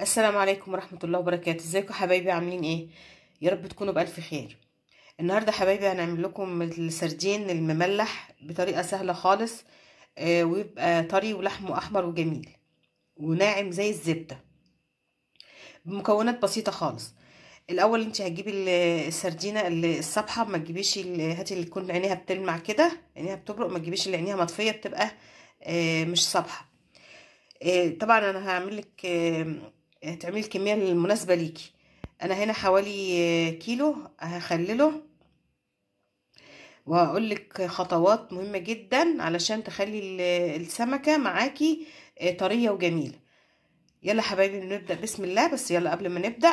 السلام عليكم ورحمة الله وبركاته ازيكم حبايبي عاملين ايه يا رب تكونوا بألف خير النهاردة حبايبي هنعمل لكم السردين المملح بطريقة سهلة خالص آه، ويبقى طري ولحمه أحمر وجميل وناعم زي الزبدة بمكونات بسيطة خالص الأول انت هتجيبي السردينة الصبحة ما تجيبيش هاتي اللي تكون عينيها بتلمع كده عينيها بتبرق ما تجيبيش اللي عينيها مطفية بتبقى آه، مش صبحة آه، طبعا انا هعمل لك يعني تعملي الكميه المناسبه ليكي انا هنا حوالي كيلو هخلله وهقول لك خطوات مهمه جدا علشان تخلي السمكه معاكي آه، طريه وجميله يلا حبايبي بنبدا بسم الله بس يلا قبل ما نبدا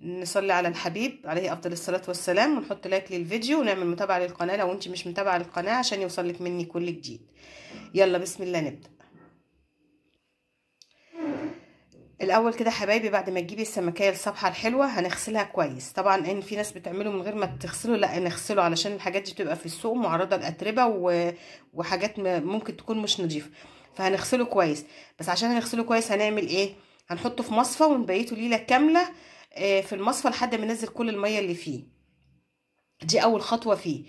نصلي على الحبيب عليه افضل الصلاه والسلام ونحط لايك للفيديو ونعمل متابعه للقناه لو انت مش متابعه للقناه عشان يوصلك مني كل جديد يلا بسم الله نبدا الاول كده حبايبي بعد ما تجيبي السمكيه الصبحه الحلوه هنغسلها كويس طبعا ان في ناس بتعمله من غير ما تغسله لا نغسله علشان الحاجات دي بتبقى في السوق معرضه لاتربه وحاجات ممكن تكون مش نظيفه فهنغسله كويس بس عشان هنغسله كويس هنعمل ايه هنحطه في مصفى ونبيته ليله كامله آه، في المصفى لحد ما ننزل كل الميه اللي فيه دي اول خطوه فيه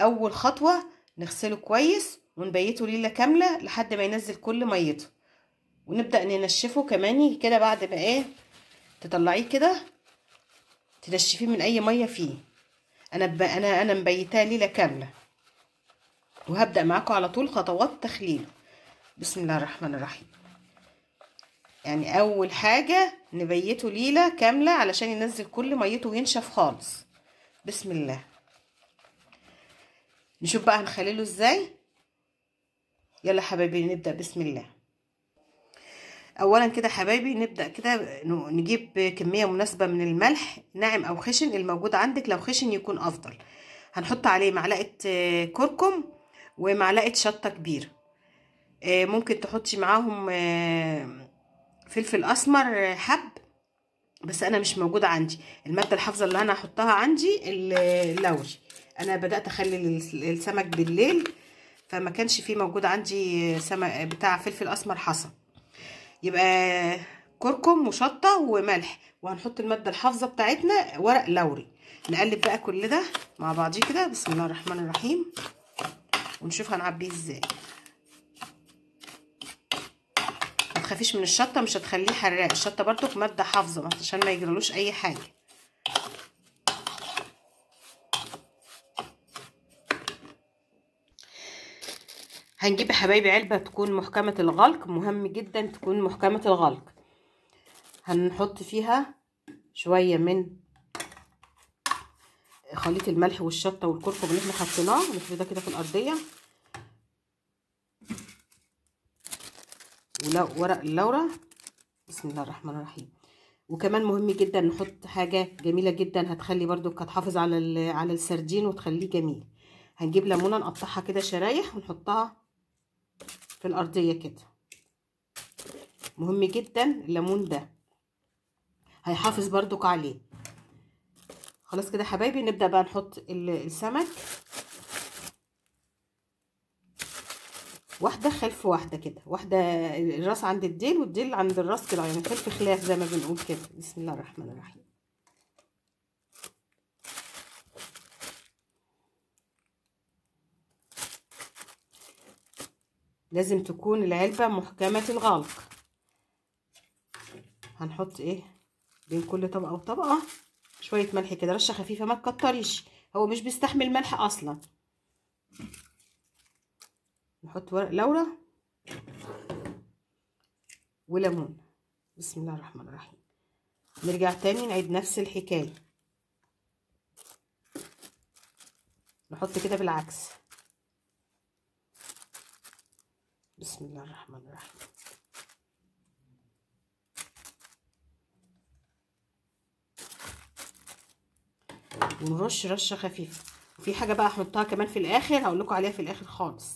اول خطوه نغسله كويس ونبيته ليله كامله لحد ما ينزل كل ميته ونبدأ ننشفه كمان كده بعد ما ايه تطلعيه كده تنشفيه من اي ميه فيه انا ب... انا انا مبيتاه ليله كامله وهبدا معاكم على طول خطوات تخليله بسم الله الرحمن الرحيم يعني اول حاجه نبيته ليله كامله علشان ينزل كل ميته وينشف خالص بسم الله نشوف بقى هنخليله ازاي يلا حبايبي نبدا بسم الله اولا كده حبايبي نبدا كده نجيب كميه مناسبه من الملح ناعم او خشن الموجود عندك لو خشن يكون افضل هنحط عليه معلقه آه، كركم ومعلقه شطه كبيره آه، ممكن تحطي معاهم آه، فلفل اسمر حب بس انا مش موجود عندي الماده الحافظه اللي انا هحطها عندي اللوري انا بدات اخلي السمك بالليل فما كانش فيه موجود عندي سمك بتاع فلفل اسمر حصل يبقى كركم وشطه وملح وهنحط الماده الحافظه بتاعتنا ورق لوري نقلب بقى كل ده مع بعضيه كده بسم الله الرحمن الرحيم ونشوف هنعبيه ازاي ما تخافيش من الشطه مش هتخليه حراق الشطه برضو ماده حافظه عشان ما يجرالوش اي حاجه هنجيب يا حبايبي علبه تكون محكمه الغلق مهم جدا تكون محكمه الغلق هنحط فيها شويه من خليط الملح والشطه والكركم اللي احنا حطيناه نفردها كده في الارضيه ورق اللورة بسم الله الرحمن الرحيم وكمان مهم جدا نحط حاجه جميله جدا هتخلي برده هتحافظ على على السردين وتخليه جميل هنجيب ليمونه نقطعها كده شرايح ونحطها في الأرضية كده مهم جدا الليمون ده هيحافظ بردك عليه خلاص كده حبايبي نبدأ بقى نحط السمك واحدة خلف واحدة كده واحدة الراس عند الديل والديل عند الراس كده يعني خلف خلاف زي ما بنقول كده بسم الله الرحمن الرحيم لازم تكون العلبة محكمة الغلق هنحط ايه بين كل طبقة وطبقة شوية ملح كده رشة خفيفة ما تكتريش هو مش بيستحمل ملح اصلا نحط ورق لورا وليمون بسم الله الرحمن الرحيم نرجع تاني نعيد نفس الحكاية نحط كده بالعكس بسم الله الرحمن الرحيم ونرش رشه خفيفه في حاجه بقى احطها كمان في الاخر هقول لكم عليها في الاخر خالص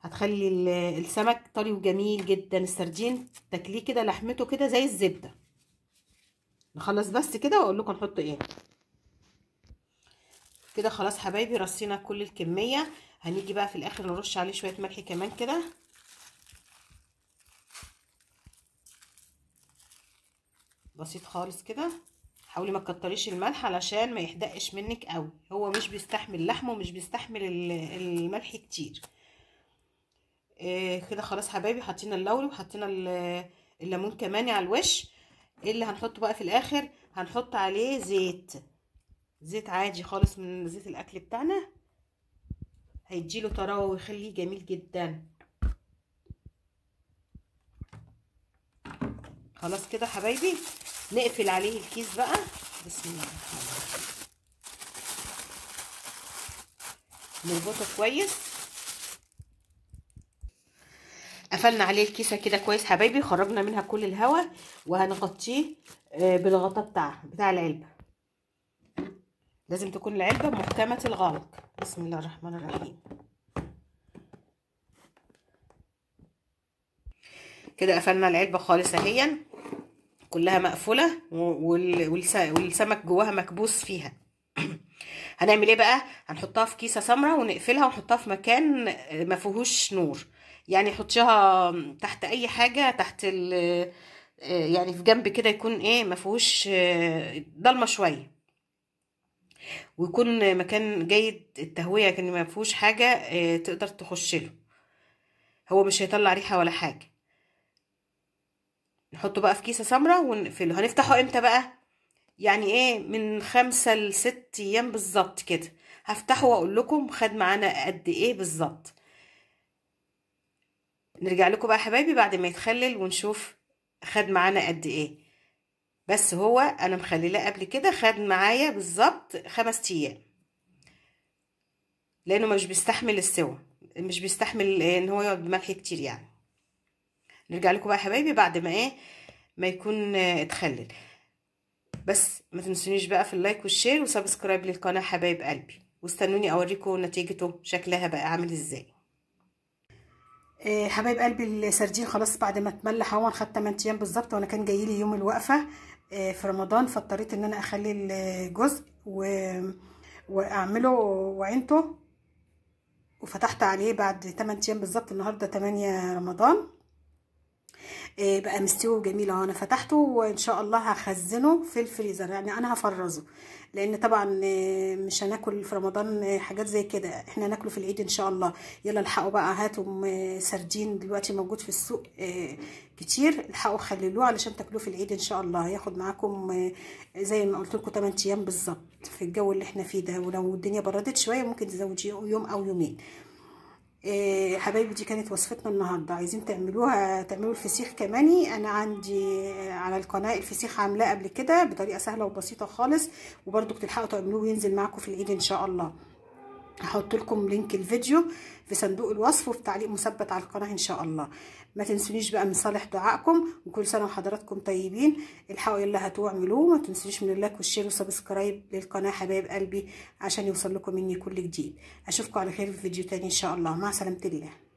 هتخلي السمك طري وجميل جدا السردين تاكليه كده لحمته كده زي الزبده نخلص بس كده واقول لكم نحط ايه كده خلاص حبايبي رصينا كل الكميه هنيجي بقى في الاخر نرش عليه شويه ملح كمان كده بسيط خالص كده حاولي ما تكتريش الملح علشان ما يحدقش منك قوي هو مش بيستحمل لحمه ومش بيستحمل الملح كتير إيه كده خلاص حبايبي حطينا اللوري وحطينا الليمون كمان على الوش إيه اللي هنحطه بقى في الاخر هنحط عليه زيت زيت عادي خالص من زيت الاكل بتاعنا هيديله طراوه ويخليه جميل جدا خلاص كده حبايبي نقفل عليه الكيس بقى بسم الله نربطه كويس قفلنا عليه الكيسه كده كويس حبايبي خرجنا منها كل الهواء وهنغطيه آه، بالغطاء بتاع بتاع العلبه لازم تكون العلبه محكمه الغلق بسم الله الرحمن الرحيم كده قفلنا العلبة خالص اهيا كلها مقفولة والسمك جواها مكبوس فيها هنعمل ايه بقى هنحطها في كيسة سمراء ونقفلها ونحطها في مكان ما فيهوش نور يعني حطيها تحت اي حاجة تحت يعني في جنب كده يكون ايه ما فيهوش آه، ضلمة شوية ويكون مكان جيد التهويه كان ما فيهوش حاجه آه، تقدر تخش له هو مش هيطلع ريحه ولا حاجه نحطه بقى في كيسه سمراء ونقفله هنفتحه امتى بقى يعني ايه من خمسة لست ايام بالظبط كده هفتحه واقول لكم خد معانا قد ايه بالظبط نرجع لكم بقى حبايبي بعد ما يتخلل ونشوف خد معانا قد ايه بس هو انا مخليلاه قبل كده خد معايا بالظبط خمس ايام لانه مش بيستحمل السوى مش بيستحمل ان هو يقعد بملح كتير يعني نرجع لكم بقى يا حبايبي بعد ما ايه ما يكون اتخلل بس ما تنسونيش بقى في اللايك والشير وسبسكرايب للقناه حبايب قلبي واستنوني اوريكم نتيجته شكلها بقى عامل ازاي آه، حبايب قلبي السردين خلاص بعد ما اتملح اهو خد 8 ايام بالظبط وانا كان جاي لي يوم الوقفه آه، في رمضان فاضطريت ان انا اخلي الجزء و... واعمله وعينته وفتحت عليه بعد 8 ايام بالظبط النهارده 8 رمضان آه، بقى مستوي وجميل اهو انا فتحته وان شاء الله هخزنه في الفريزر يعني انا هفرزه لان طبعا آه، مش هناكل في رمضان آه، حاجات زي كده احنا هناكله في العيد ان شاء الله يلا الحقوا بقى هاتوا سردين دلوقتي موجود في السوق كتير الحقوا خللوه علشان تاكلوه في العيد ان شاء الله هياخد معاكم زي ما قلت لكم 8 ايام بالظبط في الجو اللي احنا فيه ده ولو الدنيا بردت شويه ممكن تزوديه يوم او يومين إيه، حبايبي دي كانت وصفتنا النهارده عايزين تعملوها تعملوا الفسيخ كماني انا عندي على القناه الفسيخ عاملاه قبل كده بطريقه سهله وبسيطه خالص وبرضو تلحقوا تعملوه وينزل معاكم في العيد ان شاء الله هحط لكم لينك الفيديو في صندوق الوصف وفي تعليق مثبت على القناه ان شاء الله ما تنسونيش بقى من صالح دعائكم وكل سنه وحضراتكم طيبين الحقوا اللي هتعملوه اعملوه ما تنسونيش من اللايك والشير وسبسكرايب للقناه حبايب قلبي عشان يوصل لكم مني كل جديد اشوفكم على خير في فيديو تاني ان شاء الله مع سلامه الله